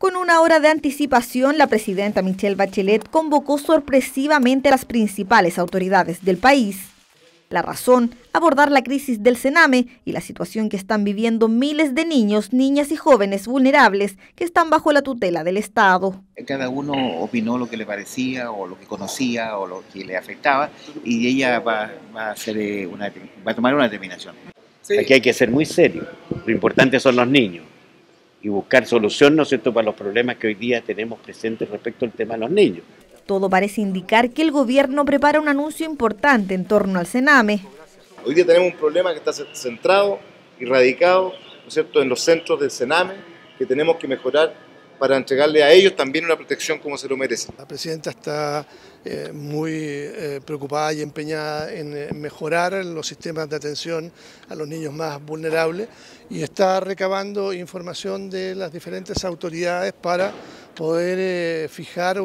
Con una hora de anticipación, la presidenta Michelle Bachelet convocó sorpresivamente a las principales autoridades del país. La razón, abordar la crisis del Sename y la situación que están viviendo miles de niños, niñas y jóvenes vulnerables que están bajo la tutela del Estado. Cada uno opinó lo que le parecía o lo que conocía o lo que le afectaba y ella va, eh, a, tomar una determinación. Aquí hay que ser muy serio. Lo importante son los niños y buscar solución, ¿no es cierto?, para los problemas que hoy día tenemos presentes respecto al tema de los niños. Todo parece indicar que el gobierno prepara un anuncio importante en torno al Sename. Hoy día tenemos un problema que está centrado y radicado, ¿no es cierto?, en los centros del Sename, que tenemos que mejorar para entregarle a ellos también una protección como se lo merecen. La presidenta está eh, muy eh, preocupada y empeñada en eh, mejorar los sistemas de atención a los niños más vulnerables y está recabando información de las diferentes autoridades para poder eh, fijar eh,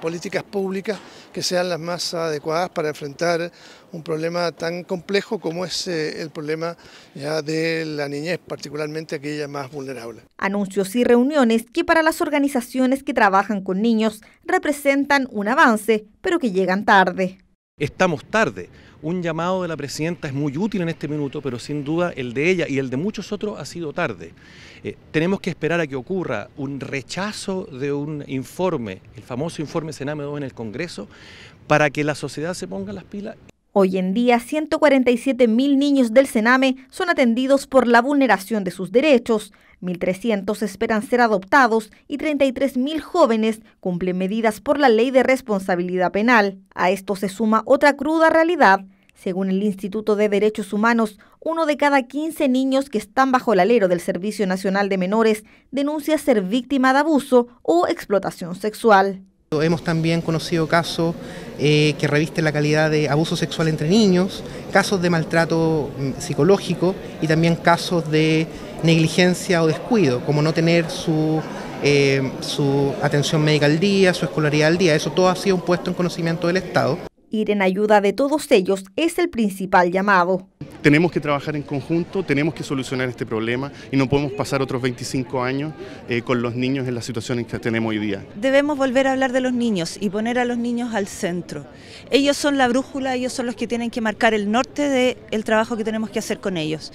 políticas públicas que sean las más adecuadas para enfrentar un problema tan complejo como es eh, el problema ya de la niñez, particularmente aquella más vulnerable. Anuncios y reuniones que para las organizaciones que trabajan con niños representan un avance, pero que llegan tarde. Estamos tarde. Un llamado de la presidenta es muy útil en este minuto, pero sin duda el de ella y el de muchos otros ha sido tarde. Eh, tenemos que esperar a que ocurra un rechazo de un informe, el famoso informe Sename en el Congreso, para que la sociedad se ponga las pilas. Hoy en día, 147.000 niños del Sename son atendidos por la vulneración de sus derechos. 1.300 esperan ser adoptados y 33.000 jóvenes cumplen medidas por la ley de responsabilidad penal. A esto se suma otra cruda realidad. Según el Instituto de Derechos Humanos, uno de cada 15 niños que están bajo el alero del Servicio Nacional de Menores denuncia ser víctima de abuso o explotación sexual. Hemos también conocido casos eh, que revisten la calidad de abuso sexual entre niños, casos de maltrato mm, psicológico y también casos de negligencia o descuido, como no tener su, eh, su atención médica al día, su escolaridad al día. Eso todo ha sido puesto en conocimiento del Estado. Ir en ayuda de todos ellos es el principal llamado. Tenemos que trabajar en conjunto, tenemos que solucionar este problema y no podemos pasar otros 25 años eh, con los niños en la situación en que tenemos hoy día. Debemos volver a hablar de los niños y poner a los niños al centro. Ellos son la brújula, ellos son los que tienen que marcar el norte del trabajo que tenemos que hacer con ellos.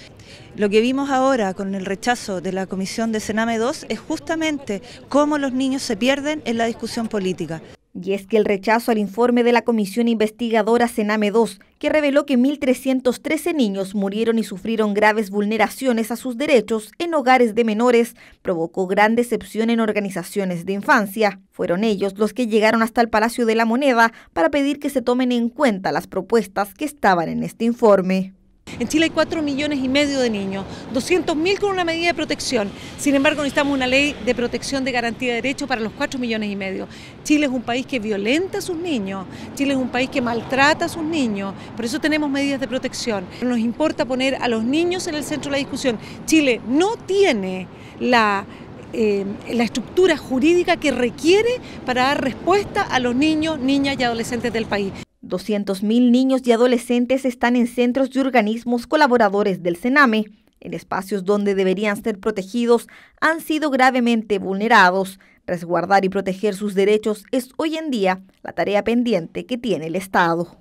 Lo que vimos ahora con el rechazo de la comisión de Sename 2 es justamente cómo los niños se pierden en la discusión política. Y es que el rechazo al informe de la comisión investigadora Sename 2, que reveló que 1.313 niños murieron y sufrieron graves vulneraciones a sus derechos en hogares de menores, provocó gran decepción en organizaciones de infancia. Fueron ellos los que llegaron hasta el Palacio de la Moneda para pedir que se tomen en cuenta las propuestas que estaban en este informe. En Chile hay 4 millones y medio de niños, 200.000 con una medida de protección. Sin embargo, necesitamos una ley de protección de garantía de derechos para los 4 millones y medio. Chile es un país que violenta a sus niños, Chile es un país que maltrata a sus niños, por eso tenemos medidas de protección. Nos importa poner a los niños en el centro de la discusión. Chile no tiene la eh, la estructura jurídica que requiere para dar respuesta a los niños, niñas y adolescentes del país. 200.000 niños y adolescentes están en centros y organismos colaboradores del CENAME. En espacios donde deberían ser protegidos, han sido gravemente vulnerados. Resguardar y proteger sus derechos es hoy en día la tarea pendiente que tiene el Estado.